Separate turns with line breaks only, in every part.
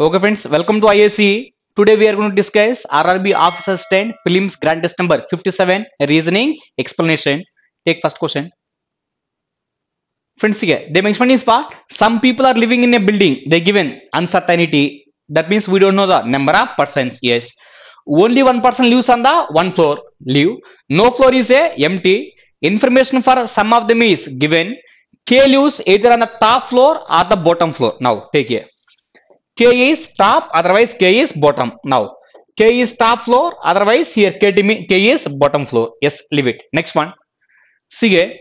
Okay friends, welcome to IAC. Today we are going to discuss RRB Officer's 10 Prelims Grand number 57 Reasoning Explanation. Take first question. Friends, here dimension is what? Some people are living in a building. They given uncertainty. That means we don't know the number of persons. Yes. Only one person lives on the one floor. Live. No floor is a empty. Information for some of them is given. K lives either on the top floor or the bottom floor. Now take here K is top, otherwise K is bottom. Now, K is top floor, otherwise here K, K is bottom floor. Yes, leave it. Next one. See,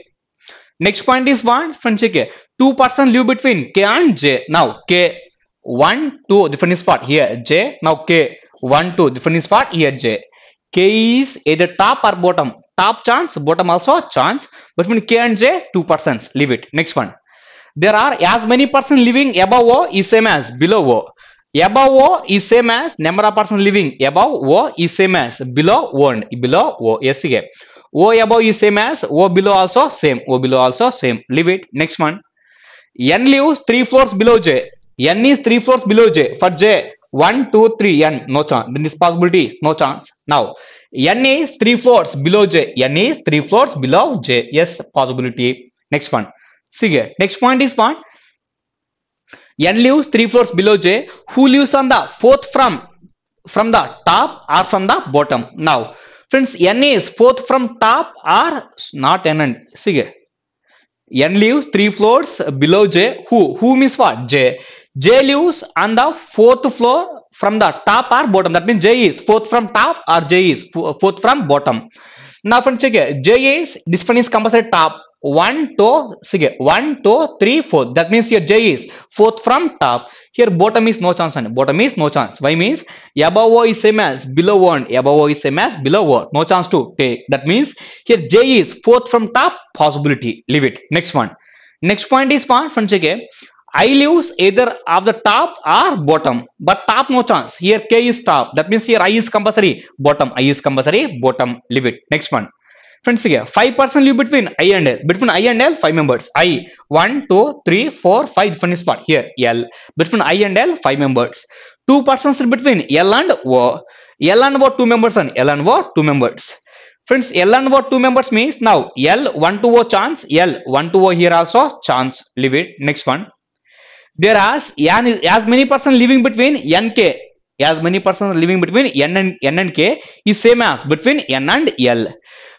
next point is one, friends, K. Two person live between K and J. Now, K, one, two, different is part here, J. Now, K, one, two, different is part here, J. K is either top or bottom. Top chance, bottom also chance. Between K and J, two persons. Leave it. Next one. there are as many person living above O is same as below O. Above O is same as number of person living above O is same as below one below O. Yes, again. O above is same as O below also same. O below also same. Leave it. Next one. N lives three floors below J. N is three floors below J. For J, one, two, three. N. No chance. Then this possibility. No chance. Now, N is three floors below J. N is three floors below J. Yes, possibility. Next one. See here. Next point is what? N lives three floors below J. Who lives on the fourth from? From the top or from the bottom? Now, friends, N is fourth from top or not N and see here. N lives three floors below J. Who? Who means what? J. J lives on the fourth floor from the top or bottom. That means J is fourth from top or J is fourth from bottom. Now, friends, check here. J is this one is compulsory top. 1 to sige one to three four that means your j is fourth from top here bottom is no chance and bottom is no chance why means above o is same as below one above o is same as below o no chance to take that means here j is fourth from top possibility leave it next one next point is point from check i leaves either of the top or bottom but top no chance here k is top that means here i is compulsory bottom i is compulsory bottom leave it next one friends ke 5 persons living between i and l between i and l five members i 1 2 3 4 5 different spot here l between i and l five members two persons between l and o l and o two members and l and two members friends l and two members means now l 1 to one chance l 1 to one here also chance leave it next one there as as many person living between n k as many persons living between n and n is same as between n and l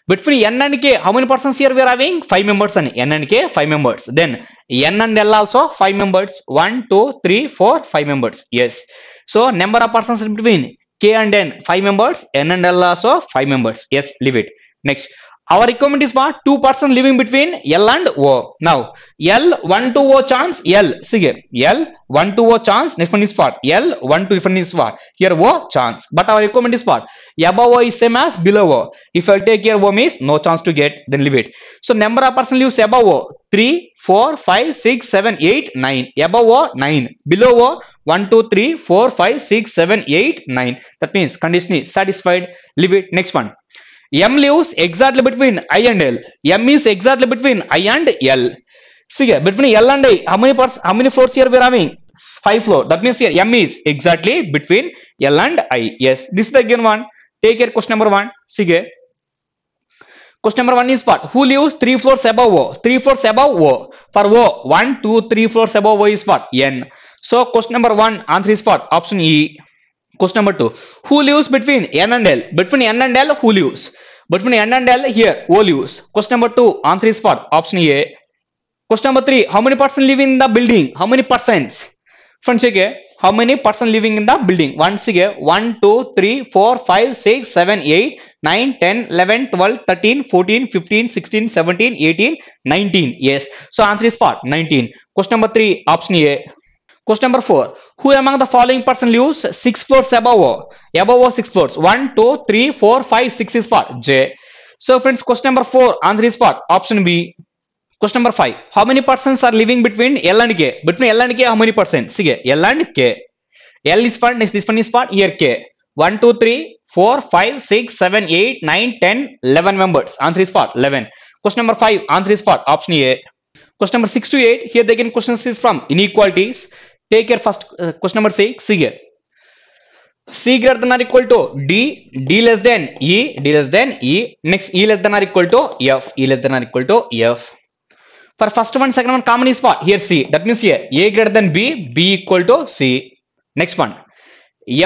but for n and k, how many persons here we are having? 5 members and n and k, 5 members. Then n and l also 5 members. One, two, three, four, five members. Yes. So number of persons in between k and n, 5 members. n and l also 5 members. Yes, leave it. Next, our requirement is for two person living between L and O. Now, L 1 to O chance L. See L 1 to O chance next one is for L 1 to different is for here O chance. But our requirement is for above O is same as below O. If I take here O means no chance to get, then leave it. So number of person lives above O 3, 4, 5, 6, 7, 8, 9. Above O 9. Below O 1 2 3 4 5 6 7 8 9 that means condition is satisfied leave it next one M lives exactly between I and L. M is exactly between I and L. See here, between L and I, how many parts, how many floors here we are having? Five floor. That means here M is exactly between L and I. Yes, this is the given one. Take care. Question number one. See here. Question number one is what? Who lives three floors above O? Three floors above O. For O, one, two, three floors above O is what? N. So question number one, answer is what? Option E. Question number two. Who lives between N and L? Between N and L, who lives? but when N and L here, values. Question number two, answer is for option A. Question number three, how many person live in the building? How many persons? Friends, okay, how many person living in the building? Once again, 1, 2, 3, 4, 5, 6, 7, 8, 9, 10, 11, 12, 13, 14, 15, 16, 17, 18, 19. Yes. So answer is for 19. Question number three, option A. Question number four. Who among the following person lives six floors above or Above six floors. One, two, three, four, five, six is for J. So friends, question number four. Answer is for option B. Question number five. How many persons are living between L and K? Between L and K, how many persons? See, L and K. L is for next. This one is for Here K. One, two, three, four, five, six, seven, eight, nine, ten, eleven members. Answer is for eleven. Question number five. Answer is for option A. Question number six to eight. Here again, questions is from inequalities. take care first uh, question number 6 see here c greater than or equal to d d less than e d less than e next e less than or equal to f e less than or equal to f for first one second one common is what here c that means here a greater than b b equal to c next one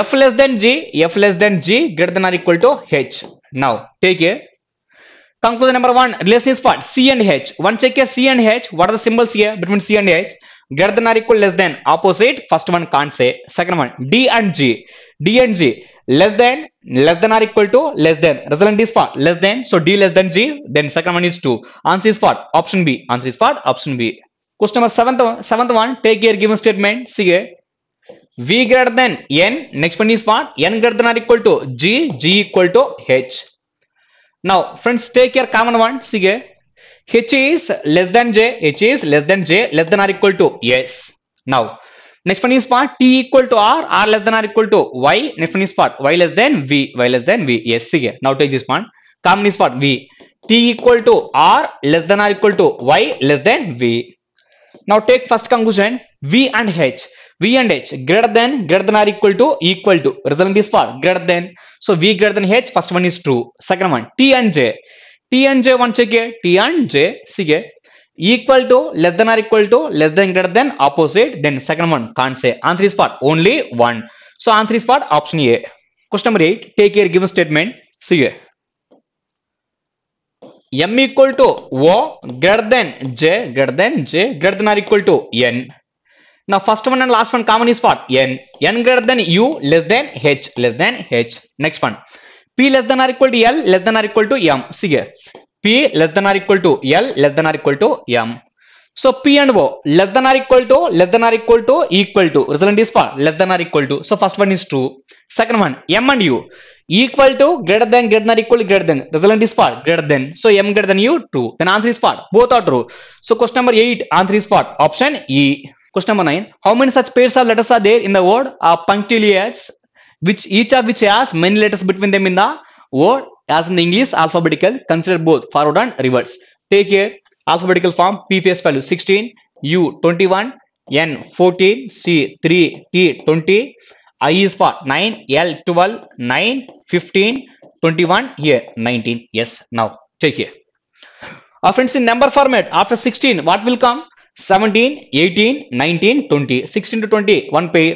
f less than g f less than g greater than or equal to h now take a conclusion number one relation is what c and h one check here c and h what are the symbols here between c and h greater than or equal less than opposite first one can't say second one d and g d and g less than less than or equal to less than resultant is for less than so d less than g then second one is 2 answer is for option b answer is for option b question number seventh seventh one take care given statement see here v greater than n next one is what n greater than or equal to g g equal to h now friends take care common one see here h is less than j h is less than j less than or equal to yes now next one is part t equal to r r less than or equal to y next one is part y less than v y less than v yes see now take this one common is part v t equal to r less than or equal to y less than v now take first conclusion v and h v and h greater than greater than or equal to equal to result in this part greater than so v greater than h first one is true second one t and j T and J one check T and J j equal to less than or equal to less than greater than opposite then second one can't say answer is part only one so answer is part option a question number eight take here given statement see here m equal to o greater than j greater than j greater than or equal to n now first one and last one common is part n n greater than u less than h less than h next one p less than or equal to l less than or equal to m see here p less than or equal to l less than or equal to m so p and o less than or equal to less than or equal to equal to result is for less than or equal to so first one is true second one m and u equal to greater than greater than equal to greater than result is for greater than so m greater than u true then answer is for both are true so question number 8 answer is for option e question number 9 how many such pairs of letters are there in the word uh, punctiliates which each of which has many letters between them in the word as in English alphabetical consider both forward and reverse take care alphabetical form PPS value 16 U 21 N 14 C 3 T 20 I is for 9 L 12 9 15 21 here 19 yes now take care Our uh, friends in number format after 16 what will come 17 18 19 20 16 to 20 one pair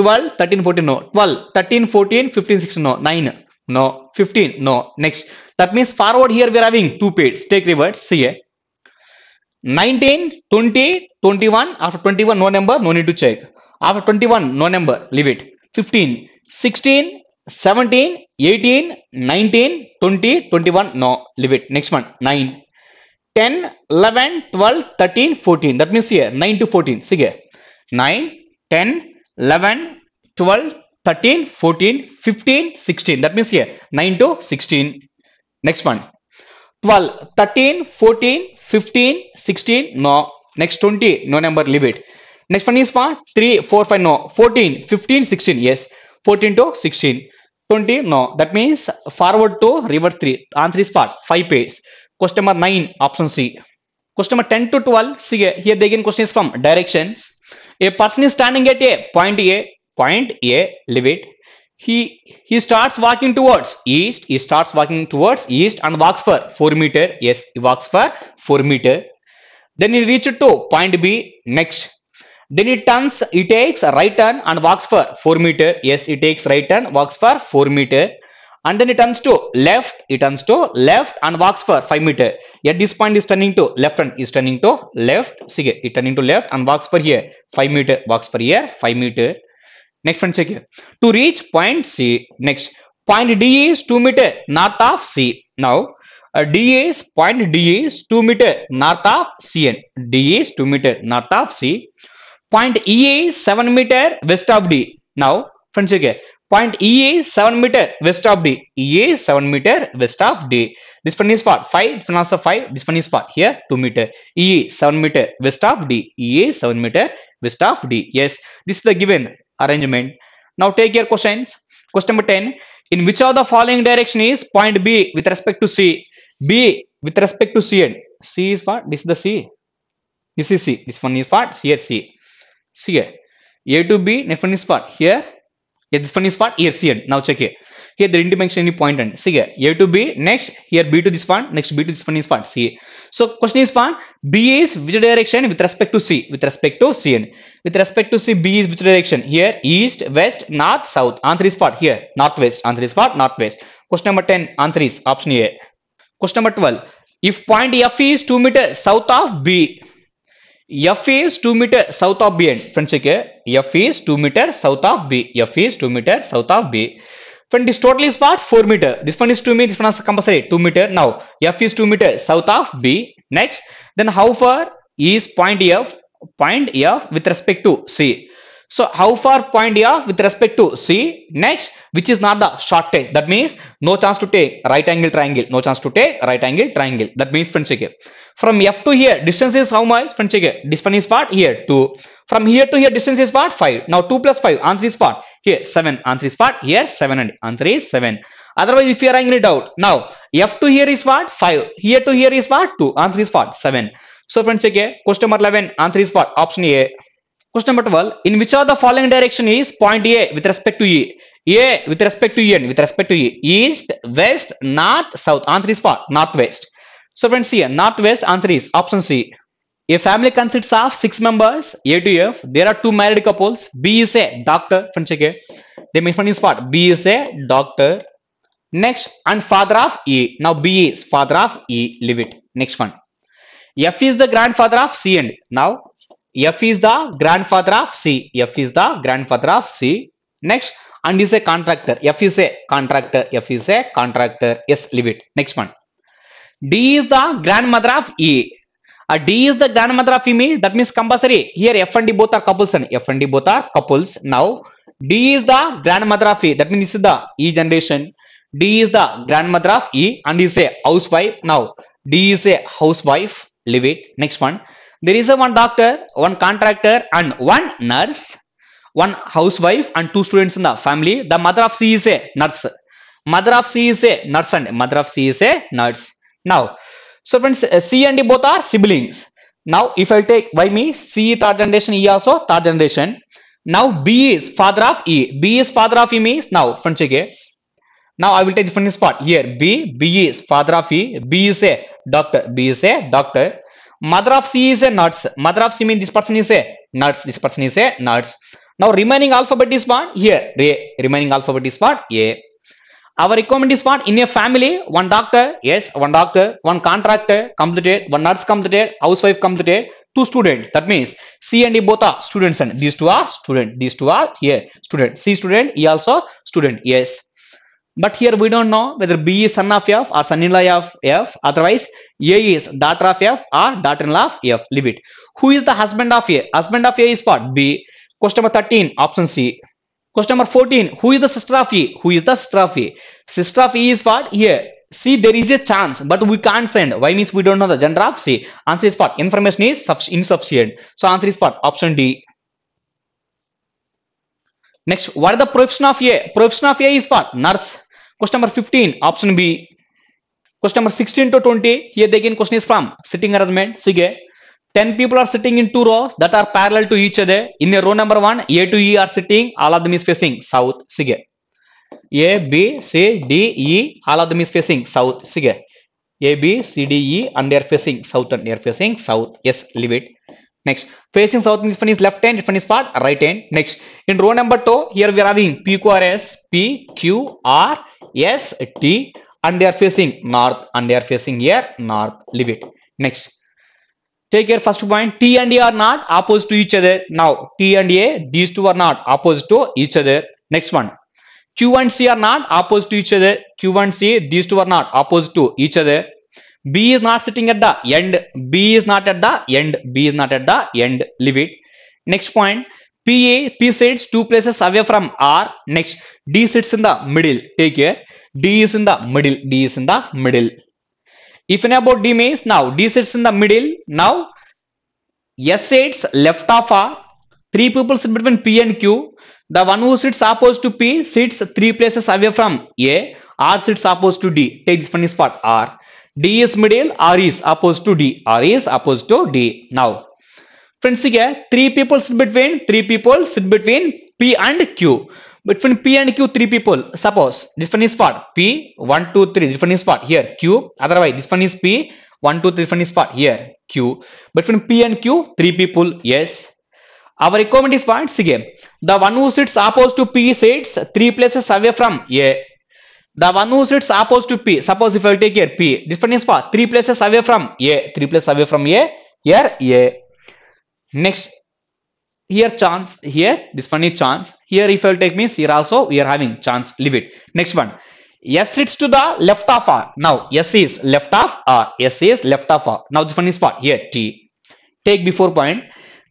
12 13 14 no 12 13 14 15 16 no 9 no 15 no next that means forward here we are having two pairs take reverse see yeah 19 20 21 after 21 no number no need to check after 21 no number leave it 15 16 17 18 19 20 21 no leave it next one 9 10 11 12 13 14 that means here 9 to 14 see here 9 10 11, 12, 13, 14, 15, 16. That means here 9 to 16. Next one. 12, 13, 14, 15, 16. No. Next 20. No number. Leave it. Next one is what? 3, 4, 5. No. 14, 15, 16. Yes. 14 to 16. 20. No. That means forward to reverse 3. Answer is part 5 pairs. Question number 9. Option C. Question number 10 to 12. See here. Here they again question is from directions. A person is standing at A, point A, point A, leave it. He, he starts walking towards east, he starts walking towards east and walks for 4 meter. Yes, he walks for 4 meter. Then he reaches to point B, next. Then he turns, he takes right turn and walks for 4 meter. Yes, he takes right turn, walks for 4 meter. And then he turns to left, he turns to left and walks for 5 meter at this point is turning to left and is turning to left. See it turning to left and walks per here. 5 meter walks per here, 5 meter. Next one check here. To reach point C, next point D is 2 meter north of C. Now uh, D is point D is 2 meter north of CN. D is 2 meter north of C. Point E is 7 meter west of D. Now friends again Point E 7 meter west of D. EA 7 meter west of D. This one is for 5, this one is 5, this one is for here 2 meter. E 7 meter west of D. EA 7 meter west of D. Yes, this is the given arrangement. Now take your questions. Question number 10. In which of the following direction is point B with respect to C? B with respect to C and C is for this is the C. This is C. This one is for here C. C. A to B, next one is for here this one is what? Here c Now check here. Here the didn't mention any point and see here A to B next here B to this one next B to this one is what C. So question is what B is which direction with respect to C with respect to CN with respect to C B is which direction here east west north south answer is what here northwest answer is what northwest. Question number 10 answer is option A. Question number 12 if point F is 2 meter south of B F is 2 meter south of B. And ಫ್ರೆಂಡ್ಸಿಗೆ F is is 2 meter south of F is two meter south of B Friend, this total is what? 4 meter. This one is 2 meter. This one is compulsory. 2 meter. Now, F is 2 meter south of B. Next, then how far is point F? Point F with respect to C. So, how far point F with respect to C? Next, which is not the short tail. That means no chance to take right angle triangle. No chance to take right angle triangle. That means friends From F to here, distance is how much? Friends here. Distance is what? Here 2. From here to here, distance is what? 5. Now 2 plus 5. Answer is what? Here 7. Answer is what? Here 7 and answer is 7. Otherwise, if you are angry out, now F to here is what? 5. Here to here is what? 2. Answer is what? 7. So friends here, question number 11, answer is what? Option A. Question number 12, in which of the following direction is point A with respect to E? A with respect to N, with respect to E, East, West, North, South. Answer is for Northwest. So friends here, Northwest answer is option C. A family consists of six members, A to F. There are two married couples. B is a doctor. Friends They the find is part. B is a doctor. Next, and father of E. Now B is father of E. Leave it. Next one. F is the grandfather of C and now F is the grandfather of C. F is the grandfather of C. Next, and is a contractor f is a contractor f is a contractor yes leave it next one d is the grandmother of e uh, d is the grandmother of e me that means compulsory here f and d both are couples and f and d both are couples now d is the grandmother of e that means is the e generation d is the grandmother of e and is a housewife now d is a housewife leave it next one there is a one doctor one contractor and one nurse one housewife and two students in the family. The mother of C is a nurse. Mother of C is a nurse and mother of C is a nurse. Now, so friends, uh, C and D both are siblings. Now, if I take by me, C third generation, E also third generation. Now, B is father of E. B is father of E means now, friends, okay. Now, I will take the funniest here. B, B is father of E. B is a doctor. B is a doctor. Mother of C is a nurse. Mother of C means this person is a nurse. This person is a nurse. Now remaining alphabet is what? Here, A. Remaining alphabet is what? A. Our requirement is what? In a family, one doctor, yes, one doctor, one contractor completed, one nurse completed, housewife completed, two students. That means C and E both are students and these two are student. These two are here student. C student, E also student. Yes. But here we don't know whether B is son of F or son-in-law of F. Otherwise, A is daughter of F or daughter-in-law of F. Leave it. Who is the husband of A? Husband of A is what? B. Question number 13, option C. Question number 14, who is the sister of E? Who is the sister of E? Sister of E is what? Here. See, there is a chance, but we can't send. Why means we don't know the gender of C? Answer is what? Information is insufficient. So answer is what? Option D. Next, what is the profession of A? Profession of A is what? Nurse. Question number 15, option B. Question number 16 to 20, here again question is from sitting arrangement, sige. 10 people are sitting in two rows that are parallel to each other. In a row number 1, A to E are sitting, all of them is facing south, sige. A, B, C, D, E, all of them is facing south, sige. A, B, C, D, E and they are facing south and they are facing south. Yes, leave it. Next, facing south means one is left hand, this one is part, right hand. Next, in row number 2, here we are having P, Q, R, S, P, Q, R, S, T and they are facing north and they are facing here, north, leave it. Next, take care first point t and a are not opposite to each other now t and a these two are not opposite to each other next one q and c are not opposite to each other q and c these two are not opposite to each other b is not sitting at the end b is not at the end b is not at the end leave it next point pa sits two places away from r next d sits in the middle take care d is in the middle d is in the middle if any about D means now D sits in the middle. Now S sits left of R. Three people sit between P and Q. The one who sits opposite to P sits three places away from A. R sits opposite to D. Take this one spot R. D is middle. R is opposite to D. R is opposed to D. Now friends, here three people sit between three people sit between P and Q between p and q three people suppose this one is part p 1 2 3 this one is part here q otherwise this one is p 1 2 3 this one is part here q between p and q three people yes our requirement is what again the one who sits opposite to p sits three places away from a the one who sits opposite to p suppose if i take here p this one is what three places away from a three places away from a here a next here chance here this one is chance here if i take means here also we are having chance leave it next one yes sits to the left of r now yes is left of R. Yes is left of r now this one is here t take before point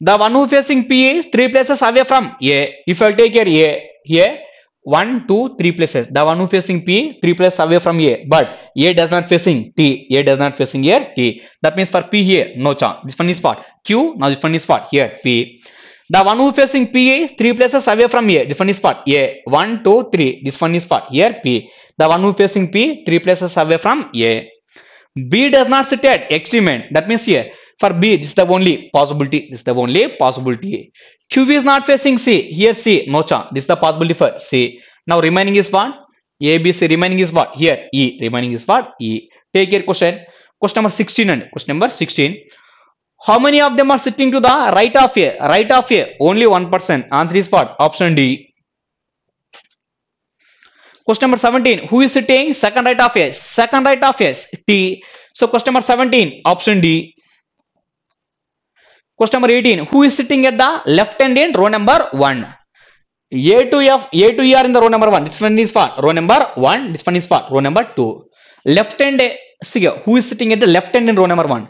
the one who facing p is three places away from a if i take here a here one two three places the one who facing p three places away from a but a does not facing t a does not facing here t that means for p here no chance this one is q now this one is here p the one who facing PA is 3 places away from A. This one is part A. one, two, three. This one is part here P. The one who facing P 3 places away from A. B does not sit at extreme end. That means here for B this is the only possibility. This is the only possibility. Q is not facing C. Here C no chance. This is the possibility for C. Now remaining is what? A, B, C remaining is what? Here E remaining is what? E. Take your question. Question number 16 and question number 16. How many of them are sitting to the right of A? Right of A, only 1%. Answer is what? Option D. Question number 17. Who is sitting? Second right of A. Second right of A, T. So question number 17, option D. Question number 18. Who is sitting at the left hand in row number 1? A to F, A to E are in the row number 1. This one is for row number 1. This one is for row number 2. Left hand, see who is sitting at the left hand in row number 1?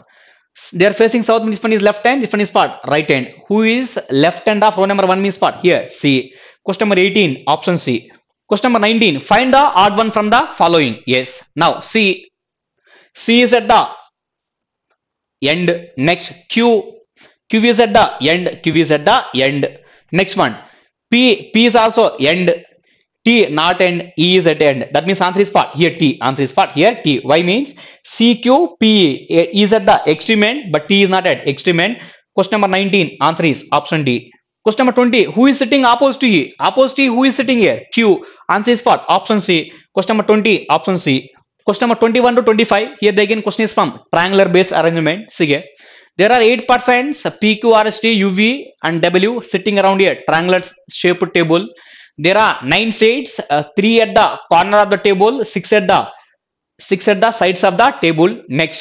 they are facing south means one is left hand this one is part right hand who is left hand of row number 1 means part here c question number 18 option c question number 19 find the odd one from the following yes now c c is at the end next q q is at the end q is at the end next one p p is also end T not end, E is at end. That means answer is part. Here T, answer is part. Here T. Y means C Q P E is at the extreme end, but T is not at extreme end. Question number 19, answer is option D. Question number 20, who is sitting opposite to E? Opposite to E, who is sitting here? Q. Answer is part, option C. Question number 20, option C. Question number 21 to 25, here the again question is from triangular base arrangement. See there are eight persons P, Q, R, S, T, U, V, and W sitting around here, triangular shaped table there are nine sides uh, three at the corner of the table six at the six at the sides of the table next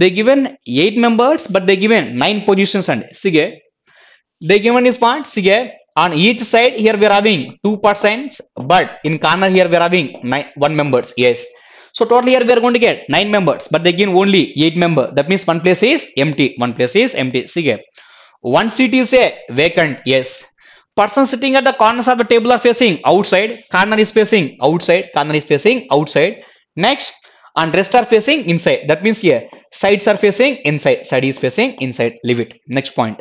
they given eight members but they given nine positions and see, they given is part See, on each side here we are having two persons but in corner here we are having nine one members yes so totally here we are going to get nine members but they given only eight member that means one place is empty one place is empty See, one seat is a vacant yes person sitting at the corners of the table are facing outside corner is facing outside corner is facing outside next and rest are facing inside that means here sides are facing inside side is facing inside leave it next point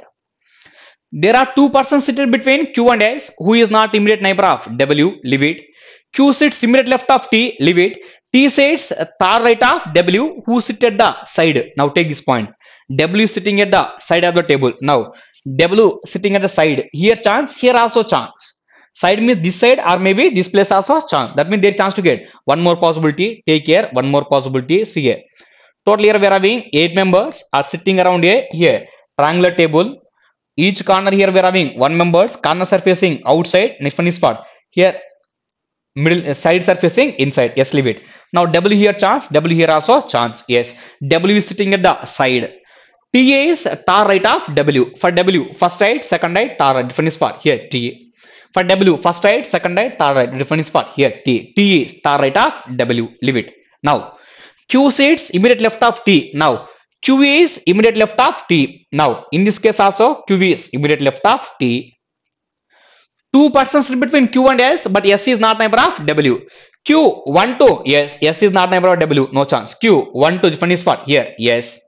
there are two persons seated between q and s who is not immediate neighbor of w leave it q sits immediate left of t leave it t sits far right of w who sit at the side now take this point w is sitting at the side of the table now W sitting at the side. Here chance, here also chance. Side means this side or maybe this place also chance. That means there chance to get. One more possibility, take care. one more possibility, see here. Totally here we are having 8 members are sitting around here, here. Triangular table. Each corner here we are having 1 members. Corners are facing outside, next one is part. Here middle uh, side sides are facing inside yes leave it now w here chance w here also chance yes w is sitting at the side PA is tar right of W. For W, first right, second right, tar right, is part here TA. For W, first right, second right, tar right, is part here TA. TA is tar right of W, leave it. Now, Q sits immediate left of T. Now, QV is immediate left of T. Now, in this case also, QV is immediate left of T. Two persons between Q and S, but S is not neighbor of W. Q, 1, 2, yes, S is not neighbor of W, no chance. Q, 1, 2, different is part, here, yes.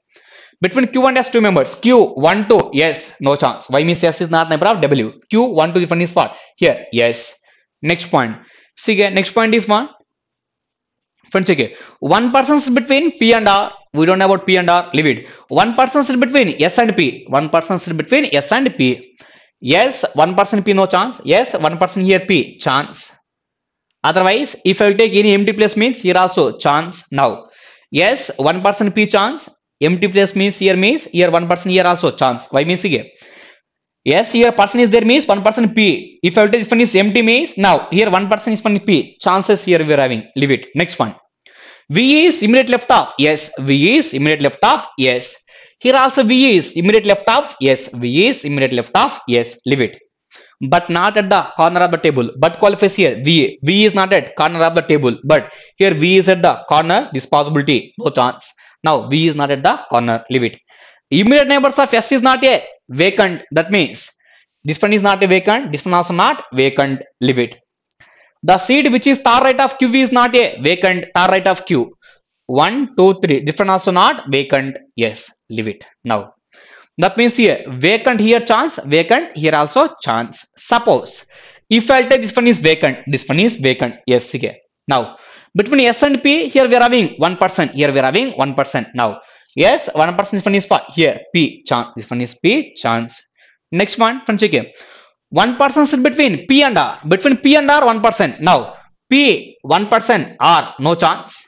Between Q1 dash 2 members, Q1, 2, yes, no chance. Why means S is not member of W. Q1, 2 different is what? Here, yes. Next point. See, next point is one. Friends, okay. One person is between P and R. We don't know about P and R. Leave it. One person is between S and P. One person is between S and P. Yes, one person P, no chance. Yes, one person here P, chance. Otherwise, if I will take any empty place means here also chance now. Yes, one person P chance empty place means here means here one person here also chance why means here yes here person is there means one person p if this one is empty means now here one person is one p chances here we are having leave it next one v is immediate left off yes v is immediate left off yes here also v is immediate left off yes v is immediate left off yes leave it but not at the corner of the table but qualifies here v v is not at corner of the table but here v is at the corner this possibility no chance now V is not at the corner, leave it. Immediate neighbors of S is not a vacant. That means this one is not a vacant, this one also not vacant, leave it. The seed which is star right of QV is not a vacant, star right of Q. 1, 2, 3, this one also not vacant, yes, leave it. Now, that means here vacant here chance, vacant here also chance. Suppose if I take this one is vacant, this one is vacant, yes, okay. Now, between S and P, here we are having 1%. Here we are having 1%. Now, yes, 1% is one is for here. P chance. This one is P chance. Next one, from check here. 1% is between P and R. Between P and R, 1%. Now, P, 1%, R, no chance.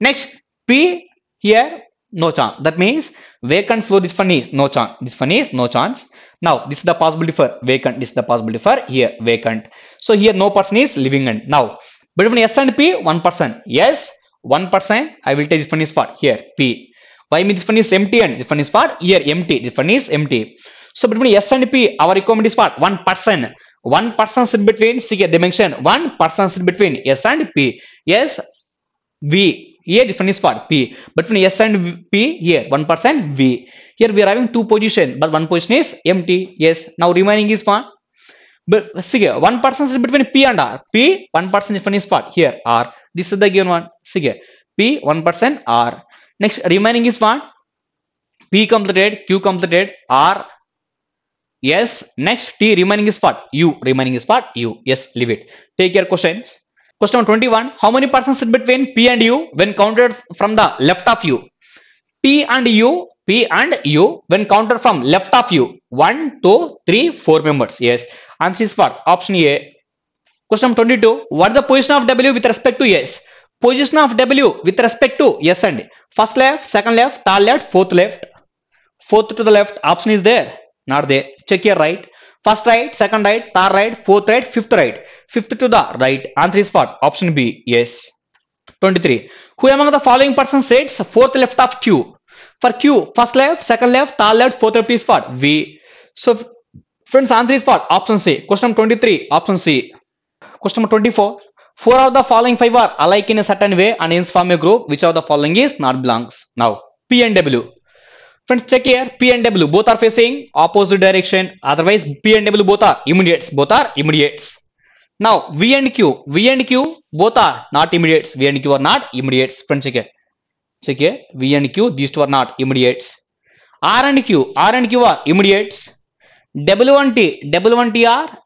Next, P here, no chance. That means vacant floor, this one is no chance. This one is no chance. Now, this is the possibility for vacant. This is the possibility for here, vacant. So, here no person is living and Now, between S and P, 1%. Yes, 1%. I will take this one is for here, P. Why mean this one is empty and this one is for here, empty. This one is empty. So between S and P, our requirement is for 1%. 1% sit between, see here, dimension. 1% sit between S and P. Yes, V. Here this one is for P. Between S and P, here 1% V. Here we are having two position, but one position is empty. Yes, now remaining is for but see one person is between P and R. P, one person is is part. Here, R. This is the given one. See P, one person, R. Next, remaining is what? P completed, Q completed, R. Yes. Next, T remaining is part. U remaining is part. U. Yes, leave it. Take your questions. Question number 21. How many persons sit between P and U when counted from the left of U? P and U P and U when counted from left of U. 1, 2, 3, 4 members. Yes. Answers for option A. Question 22. What the position of W with respect to S? Position of W with respect to S and First left, second left, third left, fourth left. Fourth to the left. Option is there. Not there. Check your right. First right, second right, third right, fourth right, fifth right. Fifth to the right. Answer is for option B. Yes. 23. Who among the following person sits fourth left of Q? For Q, first left, second left, third left, fourth left is for V. So Friends, answer is what? Option C. Question number 23, option C. Question number 24. Four of the following five are alike in a certain way and hence form a group. Which of the following is not belongs? Now, P and W. Friends, check here. P and W both are facing opposite direction. Otherwise, P and W both are immediates. Both are immediates. Now, V and Q. V and Q both are not immediates. V and Q are not immediates. Friends, check here. Check here. V and Q, these two are not immediates. R and Q. R and Q are immediates. W1T, W1TR,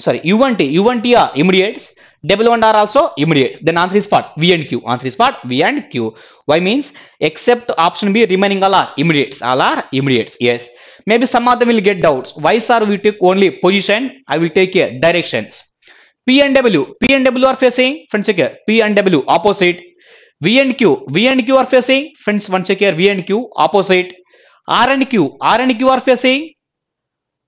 sorry, U1T, U1TR immediates, W1R also immediates. Then answer is part V and Q. Answer is part V and Q. Why means except option B remaining all are immediates. All are immediates. Yes. Maybe some of them will get doubts. Why sir we take only position? I will take here directions. P and W. P and W are facing friends here. P and W opposite. V and Q. V and Q are facing friends once here. V and Q opposite. R and Q. R and Q are facing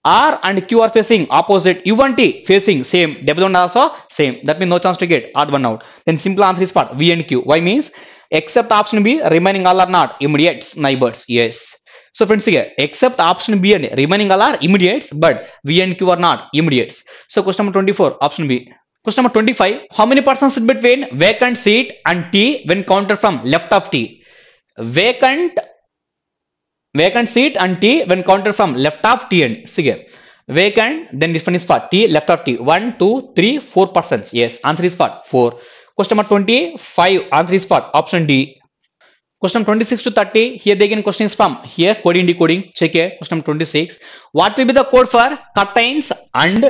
R and Q are facing opposite U and T facing same depth also same that means no chance to get odd one out then simple answer is part V and Q why means except option B remaining all are not immediate neighbors yes so friends here except option B and remaining all are immediates but V and Q are not immediates so question number 24 option B Question number 25. How many persons sit between vacant seat and T when counted from left of T? Vacant vacant seat and t when counted from left of t end see here vacant then this one is for t left of t 1 2 3 4 persons yes answer is for 4 question number 25 answer is for option d question 26 to 30 here again question is from here coding decoding check here question 26 what will be the code for curtains and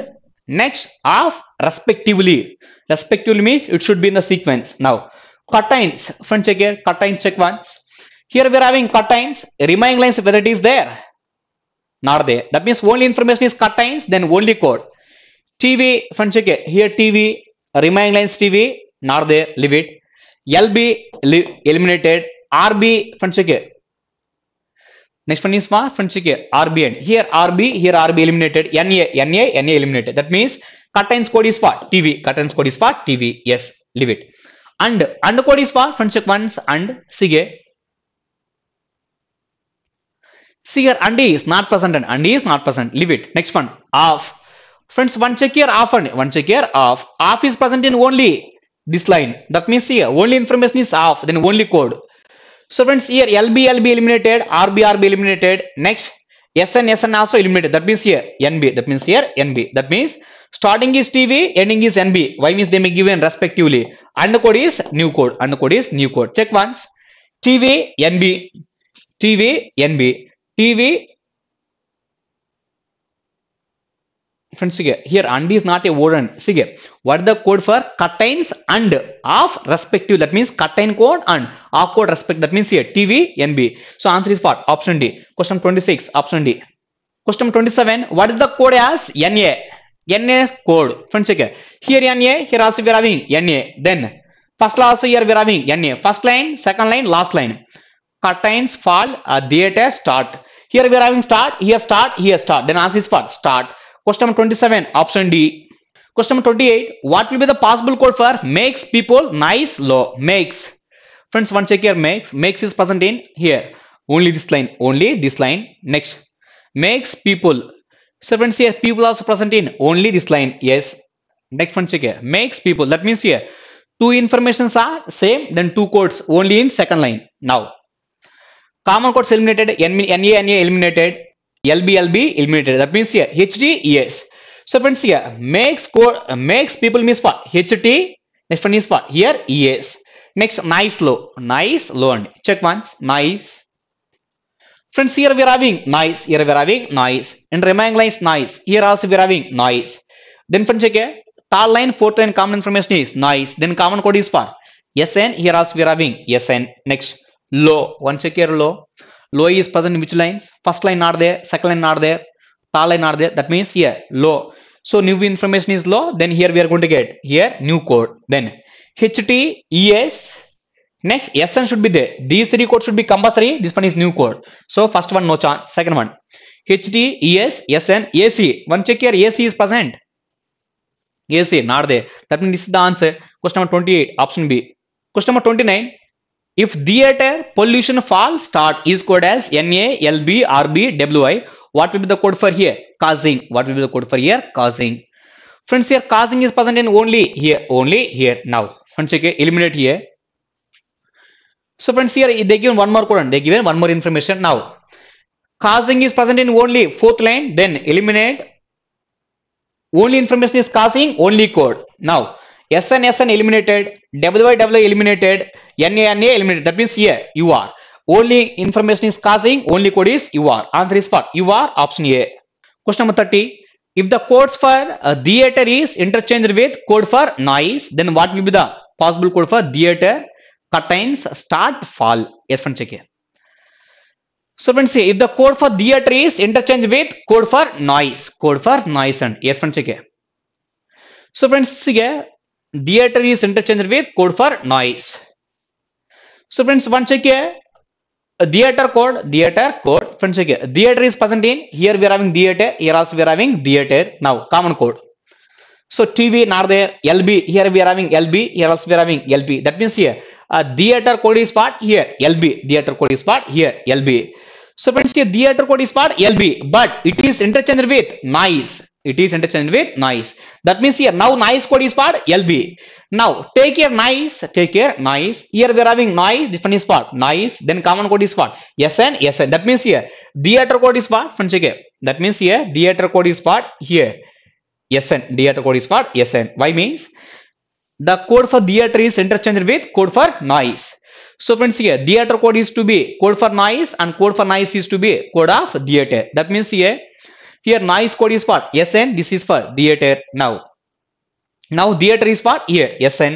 next of respectively respectively means it should be in the sequence now curtains friend check here curtains check once here we are having cutlines, remaining lines whether it is there. Not there. That means only information is cutlines, then only code. TV, friend check Here TV, remaining lines TV, not there, leave it. LB, leave, eliminated. RB, friend check Next one is ma, friend check it. RBN. Here RB, here RB eliminated. NA, NA, NA eliminated. That means cutlines code is what? TV. Cutlines code is what? TV. Yes, leave it. And, and code is what? Friend check once and sige See here, and is not present and, and is not present. Leave it. Next one, off. Friends, one check here, off and one check here, off. Off is present in only this line. That means here, only information is off, then only code. So friends, here LB, LB eliminated, RB, RB eliminated. Next, SN, SN also eliminated. That means here, NB. That means here, NB. That means starting is TV, ending is NB. Why means they may given respectively. And code is new code. And code is new code. Check once. TV, NB. TV, NB. TV friends here and is not a wooden सिगे what the code for curtains and of respective that means curtain code and of code respect that means here TV NB so answer is what option D question 26 option D question 27 what is the code as NA NA code friends okay here NA here also we are having NA then first last here we are having NA first line second line last line curtains fall a theatre start Here we are having start, here start, here start. Then answer is for start. Question number 27, option D. Question number 28, what will be the possible code for makes people nice low? Makes. Friends, one check here makes. Makes is present in here. Only this line, only this line. Next, makes people. So friends here, people also present in only this line. Yes. Next one check here. Makes people. That means here, two informations are same, then two codes only in second line. Now, Common codes eliminated, NA, NA eliminated, L B L B eliminated. That means here HT, yes. So friends here makes code uh, makes people miss for HT. Next one is for here yes. Next nice low, nice learned. Check once nice. Friends here we are having nice. Here we are having nice. And remaining lines nice. Here also we are having nice. Then friends check tall line fourth line common information is nice. Then common code is for SN. Here also we are having SN. Next low. Once you care low, low is present in which lines? First line not there, second line not there, third line not there. That means here low. So new information is low. Then here we are going to get here new code. Then HT ES. Next SN should be there. These three codes should be compulsory. This one is new code. So first one no chance. Second one HT ES SN AC. One check here AC is present. AC not there. That means this is the answer. Question number 28. Option B. Question number 29. If theater pollution fall start is code as NA, LB, RB, WI. What will be the code for here? Causing. What will be the code for here? Causing. Friends, here causing is present in only here, only here now. Friends, okay, eliminate here. So friends, here they given one more code they given one more information now. Causing is present in only fourth line, then eliminate. Only information is causing, only code. Now, S S SN eliminated, W W eliminated, N N A A eliminated. That means here you are. Only information is causing, only code is you are. Answer is what? you are option A. Question number thirty. If the codes for theater is interchanged with code for noise, then what will be the possible code for theater? Contains start fall. Yes, friends, check here. So friends, see if the code for theater is interchanged with code for noise, code for noise and yes friends, check here. So friends, see here diator is interchanged with code for noise. So friends, once again, theater code, theater code, friends again, theater is present in, here we are having theater, here also we are having theater, now common code. So TV not there, LB, here we are having LB, here also we are having LB, that means here, uh, theater code is part here, LB, theater code is part here, LB. So friends, here theater code is part LB, but it is interchanged with noise. It is interchanged with nice. That means here now nice code is for LB. Now take here nice, take here nice. Here we are having nice, this one is for nice. Then common code is for SN, SN. That means here theater code is for, friend check here. That means here theater code is for here. SN, theater code is for SN. Why means? The code for theater is interchanged with code for nice. So friends here theater code is to be code for nice and code for nice is to be code of theater. That means here Here nice code is for SN. This is for theater now. Now theater is for here SN.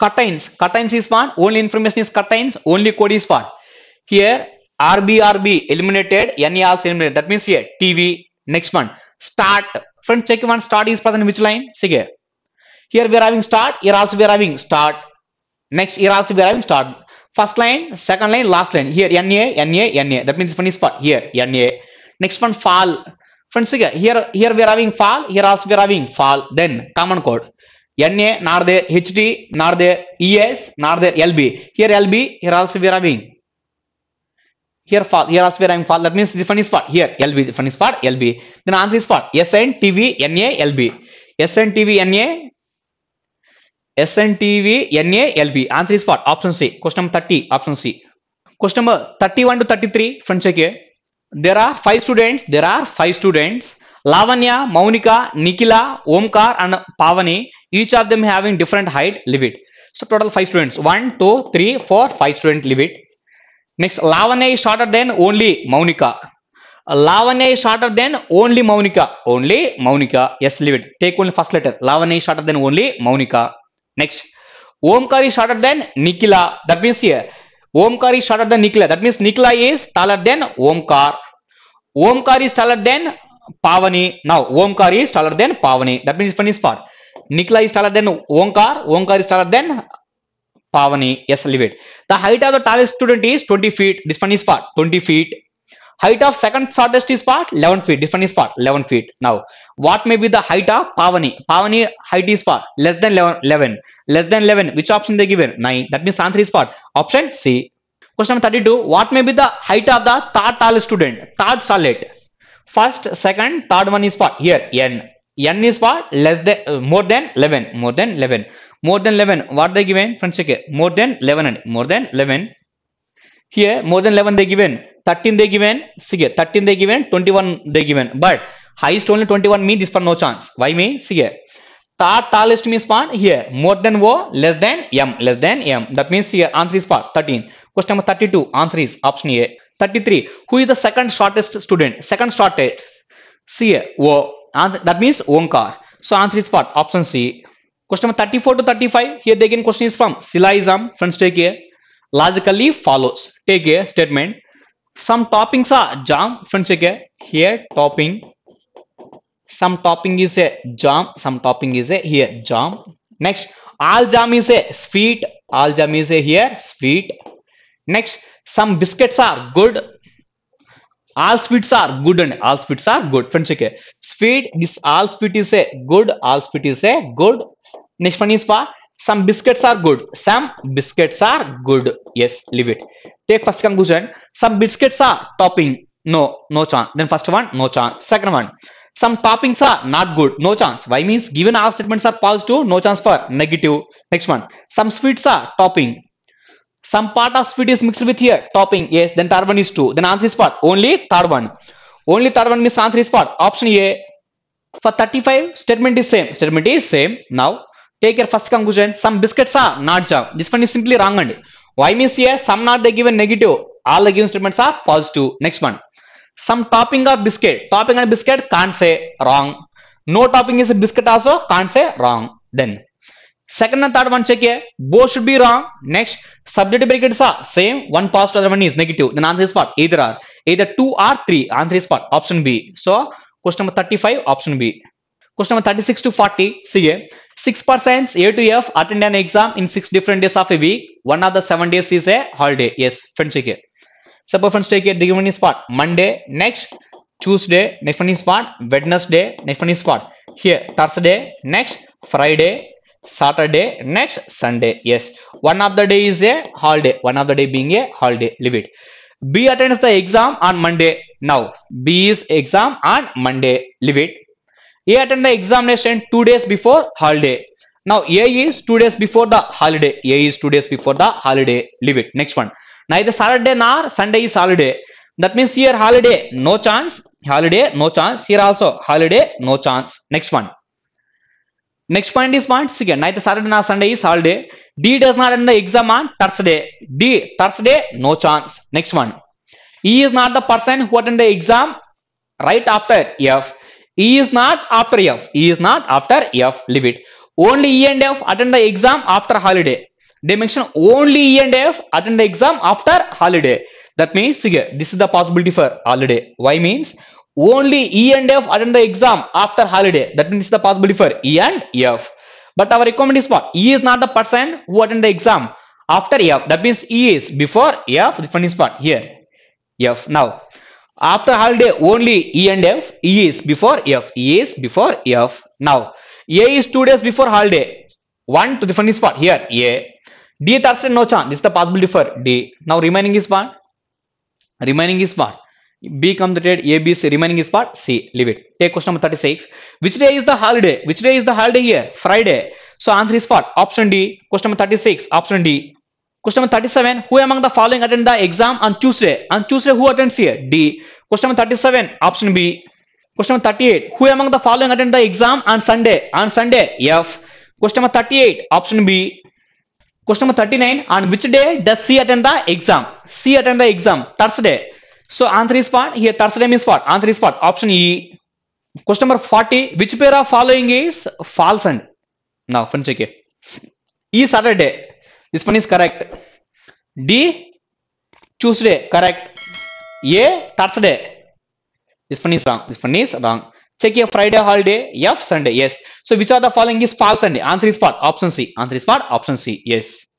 Curtains. Curtains is for only information is curtains. Only code is for here RB RB eliminated. any also eliminated. That means here TV. Next one start. Friends check one start is present which line? See here. Here we are having start. Here also we are having start. Next here also we are having start. First line, second line, last line. Here NA, NA, NA. That means this one is for here NA. Next one fall. Friends, here, here we are having fall, here also we are having fall. Then common code. NA, not there HT, not there ES, not there LB. Here LB, here also we are having. Here fall, here also we are having fall. That means the funny spot. Here LB, the funny spot, LB. Then answer is what? SN, TV, NA, LB. SN, TV, NA, SNTV, NA, LB. Answer is what? Option C. Question number 30, option C. Question number 31 to 33, friends check here. there are five students there are five students lavanya maunika nikila omkar and pavani each of them having different height limit so total five students one two three four five student limit next lavanya is shorter than only maunika lavanya is shorter than only maunika only maunika yes limit take only first letter lavanya is shorter than only maunika next omkar is shorter than nikila that means here Omkar is shorter than Nikola. That means Nikola is taller than Omkar. Omkar is taller than Pavani. Now Omkar is taller than Pavani. That means finish part. Nikola is taller than Omkar. Omkar is taller than Pavani. Yes, leave it. The height of the tallest student is 20 feet. This one is part 20 feet. height of second shortest is part 11 feet this one is part 11 feet now what may be the height of pavani pavani height is part less than 11, 11 less than 11 which option they given 9 that means answer is part option c question number 32 what may be the height of the third tall student third solid first second third one is part here n n is part less than uh, more than 11 more than 11 more than 11 what they given friends okay more than 11 and more than 11 here more than 11 they given 13 they given see here 13 they given 21 they given but highest only 21 means this for no chance why me see here Tar, tallest means span here more than O less than M less than M that means here answer is part 13 question number 32 answer is option A 33 who is the second shortest student second shortest see O answer that means Onkar so answer is part option C question number 34 to 35 here they again question is from Silaism friends take here logically follows take a statement some toppings are jam friends okay here topping some topping is a jam some topping is a here jam next all jam is a sweet all jam is a here sweet next some biscuits are good all sweets are good and all sweets are good friends okay sweet this all sweet is a good all sweet is a good next one is for some biscuits are good some biscuits are good yes leave it Take first conclusion. Some biscuits are topping. No, no chance. Then first one, no chance. Second one, some toppings are not good. No chance. Why means given all statements are positive, no chance for negative. Next one, some sweets are topping. Some part of sweet is mixed with here. Topping, yes. Then third one is two. Then answer is for only third one. Only third one means answer is for option A. For 35, statement is same. Statement is same. Now, take your first conclusion. Some biscuits are not jam. This one is simply wrong. And Why means here some not they given negative, all the given statements are positive. Next one, some topping of biscuit. Topping and biscuit can't say wrong. No topping is a biscuit also can't say wrong. Then second and third one check here. Both should be wrong. Next subjective brackets are same. One positive, other one is negative. Then answer is what? Either are either two or three. Answer is what? Option B. So question number 35, option B. Question number 36 to 40. See here Six persons A to F attend an exam in six different days of a week. One of the seven days is a holiday. Yes, friends take care. Suppose friends take care. The given is part Monday. Next Tuesday. Next one is part Wednesday. Next one is part here Thursday. Next Friday. Saturday, next Sunday. Yes, one of the day is a holiday. One of the day being a holiday. Leave it. B attends the exam on Monday. Now, B is exam on Monday. Leave it. He attended the examination two days before holiday. Now A is two days before the holiday. A is two days before the holiday. Leave it. Next one. Neither Saturday nor Sunday is holiday. That means here holiday, no chance. Holiday, no chance. Here also holiday, no chance. Next one. Next point is once again, neither Saturday nor Sunday is holiday. D does not attend the exam on Thursday. D, Thursday, no chance. Next one. E is not the person who attend the exam right after F. E is not after F. E is not after F. Leave it. Only E and F attend the exam after holiday. They mention only E and F attend the exam after holiday. That means here, this is the possibility for holiday. Why means only E and F attend the exam after holiday. That means the possibility for E and F. But our requirement is what? E is not the person who attend the exam after F. That means E is before F. Different is what? Here. F. Now, after holiday only E and F. E is before F. E is before F. Now A is two days before holiday. One to the funny spot here A. D Thursday no chance. This is the possibility for D. Now remaining is one. Remaining is one. B completed A B C remaining is part C. Leave it. Take question number 36. Which day is the holiday? Which day is the holiday here? Friday. So answer is part. Option D. Question number 36. Option D. Question number 37. Who among the following attended the exam on Tuesday? On Tuesday, who attends here? D. Question number 37. Option B. Question number 38. Who among the following attended the exam on Sunday? On Sunday, F. Question number 38. Option B. Question number 39. On which day does C attend the exam? C attend the exam. Thursday. So answer is what? Here Thursday means what? Answer is what? Option E. Question number 40. Which pair of following is false and? Now, friends, check it. E Saturday. this one is correct d tuesday correct a thursday this one is wrong this one is wrong check here friday holiday f sunday yes so which are the following is false sunday answer is false option c answer is false option c yes